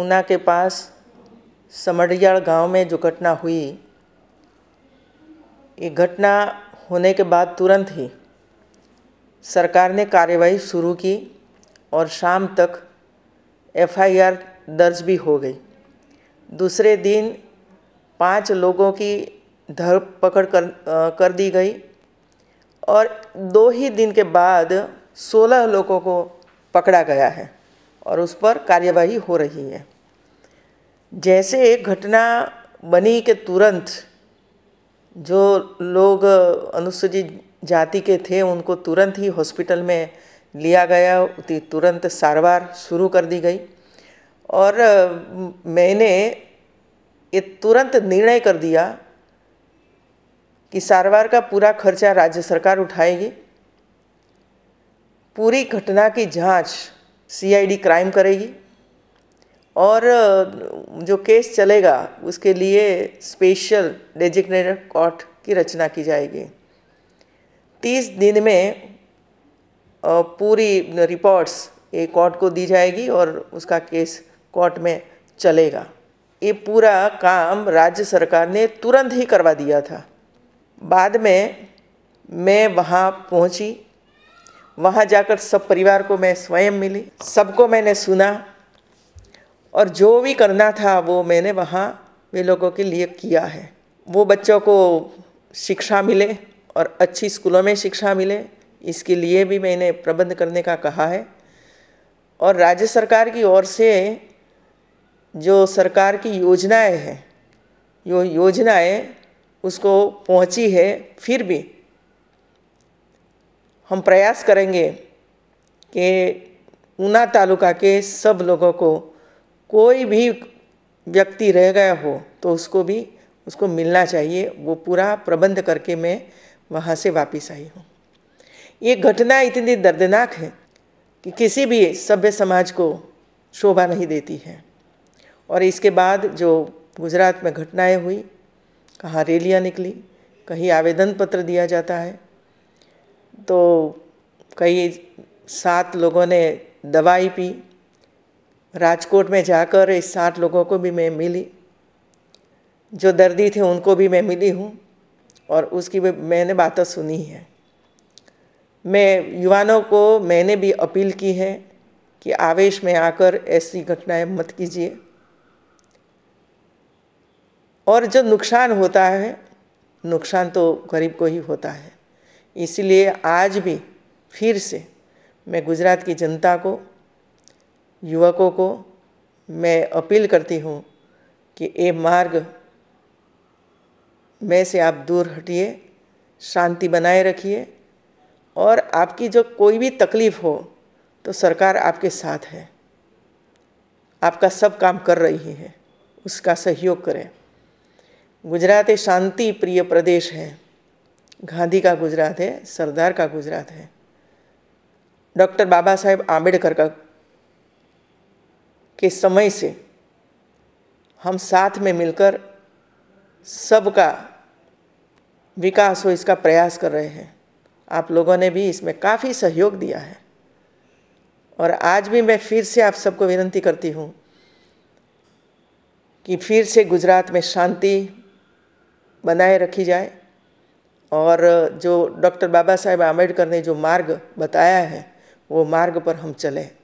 ऊना के पास समरियाड़ गांव में जो घटना हुई ये घटना होने के बाद तुरंत ही सरकार ने कार्यवाही शुरू की और शाम तक एफआईआर दर्ज भी हो गई दूसरे दिन पांच लोगों की धर पकड़ कर कर दी गई और दो ही दिन के बाद सोलह लोगों को पकड़ा गया है और उस पर कार्यवाही हो रही है जैसे एक घटना बनी के तुरंत जो लोग अनुसूचित जाति के थे उनको तुरंत ही हॉस्पिटल में लिया गया तुरंत सारवार शुरू कर दी गई और मैंने ये तुरंत निर्णय कर दिया कि सारवार का पूरा खर्चा राज्य सरकार उठाएगी पूरी घटना की जांच सीआईडी क्राइम करेगी और जो केस चलेगा उसके लिए स्पेशल डेजिग्नेटेड कोर्ट की रचना की जाएगी तीस दिन में पूरी रिपोर्ट्स ये कोर्ट को दी जाएगी और उसका केस कोर्ट में चलेगा ये पूरा काम राज्य सरकार ने तुरंत ही करवा दिया था बाद में मैं वहाँ पहुँची वहाँ जाकर सब परिवार को मैं स्वयं मिली सबको मैंने सुना और जो भी करना था वो मैंने वहाँ वे लोगों के लिए किया है वो बच्चों को शिक्षा मिले और अच्छी स्कूलों में शिक्षा मिले इसके लिए भी मैंने प्रबंध करने का कहा है और राज्य सरकार की ओर से जो सरकार की योजनाएं हैं जो योजनाएं उसको पहुंची है फिर भी हम प्रयास करेंगे कि ऊना तालुका के सब लोगों को कोई भी व्यक्ति रह गया हो तो उसको भी उसको मिलना चाहिए वो पूरा प्रबंध करके मैं वहाँ से वापस आई हूँ ये घटना इतनी दर्दनाक है कि किसी भी सभ्य समाज को शोभा नहीं देती है और इसके बाद जो गुजरात में घटनाएं हुई कहाँ रैलियाँ निकली कहीं आवेदन पत्र दिया जाता है तो कई सात लोगों ने दवाई पी राजकोट में जाकर इस सात लोगों को भी मैं मिली जो दर्दी थे उनको भी मैं मिली हूँ और उसकी भी मैंने बातें सुनी है मैं युवाओं को मैंने भी अपील की है कि आवेश में आकर ऐसी घटनाएं मत कीजिए और जो नुकसान होता है नुकसान तो गरीब को ही होता है इसलिए आज भी फिर से मैं गुजरात की जनता को युवकों को मैं अपील करती हूँ कि ये मार्ग में से आप दूर हटिए शांति बनाए रखिए और आपकी जो कोई भी तकलीफ हो तो सरकार आपके साथ है आपका सब काम कर रही है उसका सहयोग करें गुजरात शांति प्रिय प्रदेश है गांधी का गुजरात है सरदार का गुजरात है डॉक्टर बाबा साहेब आम्बेडकर का के समय से हम साथ में मिलकर सबका विकास हो इसका प्रयास कर रहे हैं आप लोगों ने भी इसमें काफ़ी सहयोग दिया है और आज भी मैं फिर से आप सबको विनती करती हूँ कि फिर से गुजरात में शांति बनाए रखी जाए और जो डॉक्टर बाबा साहेब आम्बेडकर ने जो मार्ग बताया है वो मार्ग पर हम चलें